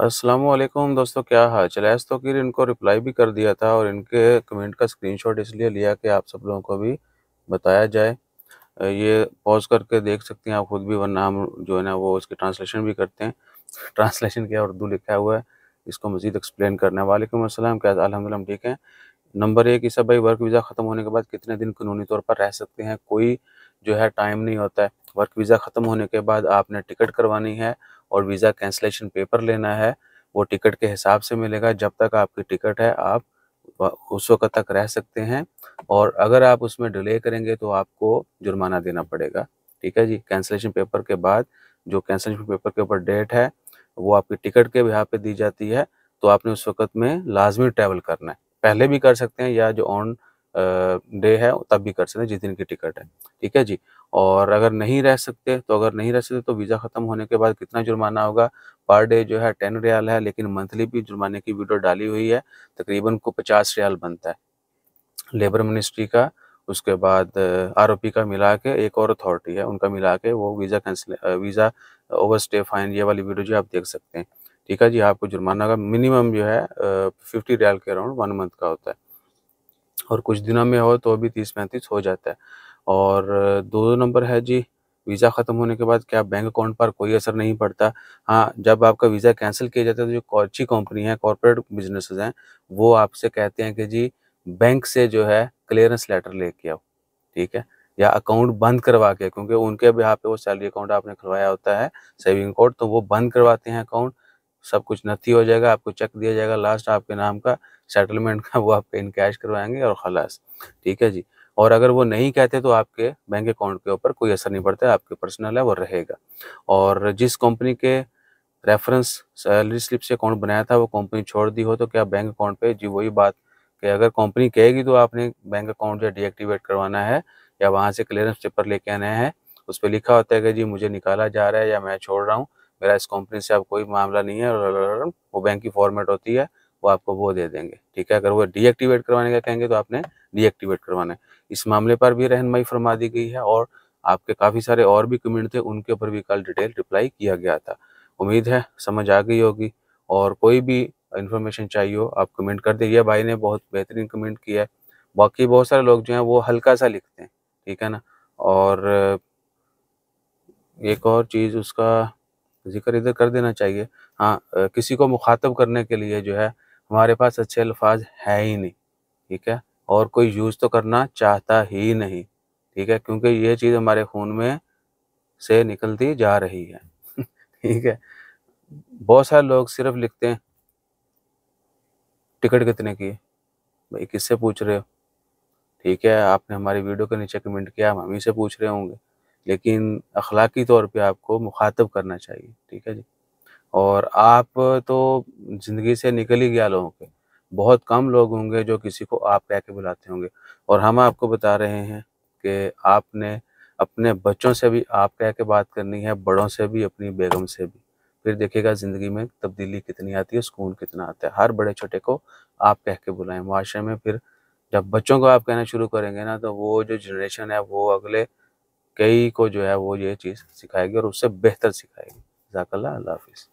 असलम दोस्तों क्या हाल चला है तो की इनको रिप्लाई भी कर दिया था और इनके कमेंट का स्क्रीनशॉट इसलिए लिया कि आप सब लोगों को भी बताया जाए ये पॉज करके देख सकते हैं आप खुद भी वरना हम जो है ना वो इसकी ट्रांसलेशन भी करते हैं ट्रांसलेशन क्या उर्दू लिखा हुआ है इसको मज़ीद एक्सप्लेन करना है वालेकुम असलम क्या अलहमदिल्ला ठीक है नंबर एक ईसा भाई वर्क वीज़ा ख़त्म होने के बाद कितने दिन कानूनी तौर पर रह सकते हैं कोई जो है टाइम नहीं होता है वर्क वीज़ा ख़त्म होने के बाद आपने टिकट करवानी है और वीज़ा कैंसलेशन पेपर लेना है वो टिकट के हिसाब से मिलेगा जब तक आपकी टिकट है आप उस वक्त तक रह सकते हैं और अगर आप उसमें डिले करेंगे तो आपको जुर्माना देना पड़ेगा ठीक है जी कैंसलेशन पेपर के बाद जो कैंसलेशन पेपर के ऊपर डेट है वो आपकी टिकट के यहाँ पे दी जाती है तो आपने उस वक्त में लाजमी ट्रैवल करना है पहले भी कर सकते हैं या जो ऑन डे है तब भी कर सकते हैं जिस दिन की टिकट है ठीक है जी और अगर नहीं रह सकते तो अगर नहीं रह सकते तो वीज़ा ख़त्म होने के बाद कितना जुर्माना होगा पर डे जो है टेन रियाल है लेकिन मंथली भी जुर्माने की वीडियो डाली हुई है तकरीबन को पचास रियाल बनता है लेबर मिनिस्ट्री का उसके बाद आरोपी का मिला के एक और अथॉरिटी है उनका मिला के वो visa cancel visa overstay fine ये वाली वीडियो जो आप देख सकते हैं ठीक है जी आपको जुर्माना का मिनिमम जो है फिफ्टी रियाल के अराउंड वन मंथ का होता है और कुछ दिनों में हो तो भी तीस पैंतीस हो जाता है और दो नंबर है जी वीज़ा ख़त्म होने के बाद क्या बैंक अकाउंट पर कोई असर नहीं पड़ता हाँ जब आपका वीज़ा कैंसिल किया जाता है तो जो अच्छी कंपनी है कॉरपोरेट बिजनेस हैं वो आपसे कहते हैं कि जी बैंक से जो है क्लियरेंस लेटर लेके आओ ठीक है या अकाउंट बंद करवा के क्योंकि उनके यहाँ पे वो सैलरी अकाउंट आपने खुलवाया होता है सेविंग अकाउंट तो वो बंद करवाते हैं अकाउंट सब कुछ नती हो जाएगा आपको चेक दिया जाएगा लास्ट आपके नाम का सेटलमेंट का वो आपके इनकैश करवाएंगे और खलास ठीक है जी और अगर वो नहीं कहते तो आपके बैंक अकाउंट के ऊपर कोई असर नहीं पड़ता आपके पर्सनल है वो रहेगा और जिस कंपनी के रेफरेंस सैलरी स्लिप से अकाउंट बनाया था वो कंपनी छोड़ दी हो तो क्या बैंक अकाउंट पे जी वही बात कि अगर कंपनी कहेगी तो आपने बैंक अकाउंट जो डीएक्टिवेट करवाना है या वहाँ से क्लियरेंस पेपर लेके आना है उस पर लिखा होता है कि जी मुझे निकाला जा रहा है या मैं छोड़ रहा हूँ मेरा इस कंपनी से अब कोई मामला नहीं है वो बैंक की फॉर्मेट होती है वो आपको वो दे देंगे ठीक है अगर वो डीएक्टिवेट करवाने का कहेंगे तो आपने डीएक्टिवेट करवाना है इस मामले पर भी रहनमई फरमा दी गई है और आपके काफ़ी सारे और भी कमेंट थे उनके ऊपर भी कल डिटेल रिप्लाई किया गया था उम्मीद है समझ आ गई होगी और कोई भी इन्फॉर्मेशन चाहिए हो आप कमेंट कर दीजिए भाई ने बहुत बेहतरीन कमेंट किया है बाकी बहुत सारे लोग जो हैं वो हल्का सा लिखते हैं ठीक है ना और एक और चीज़ उसका जिक्र इधर कर देना चाहिए हाँ किसी को मुखातब करने के लिए जो है हमारे पास अच्छे अल्फाज है ही नहीं ठीक है और कोई यूज़ तो करना चाहता ही नहीं ठीक है क्योंकि ये चीज़ हमारे खून में से निकलती जा रही है ठीक है बहुत सारे लोग सिर्फ लिखते हैं टिकट कितने की भाई किससे पूछ रहे हो ठीक है आपने हमारी वीडियो के नीचे कमेंट किया हम हम ही से पूछ रहे होंगे लेकिन अखलाकी तौर पे आपको मुखातब करना चाहिए ठीक है जी और आप तो ज़िंदगी से निकल ही गया लोगों के बहुत कम लोग होंगे जो किसी को आप कह के बुलाते होंगे और हम आपको बता रहे हैं कि आपने अपने बच्चों से भी आप कह के बात करनी है बड़ों से भी अपनी बेगम से भी फिर देखेगा ज़िंदगी में तब्दीली कितनी आती है सुकून कितना आता है हर बड़े छोटे को आप कह के बुलाएं माशरे में फिर जब बच्चों को आप कहना शुरू करेंगे ना तो वो जो जनरेशन है वो अगले कई को जो है वो ये चीज़ सिखाएगी और उससे बेहतर सिखाएगी जाकल्ला अल्लाह हाफिज़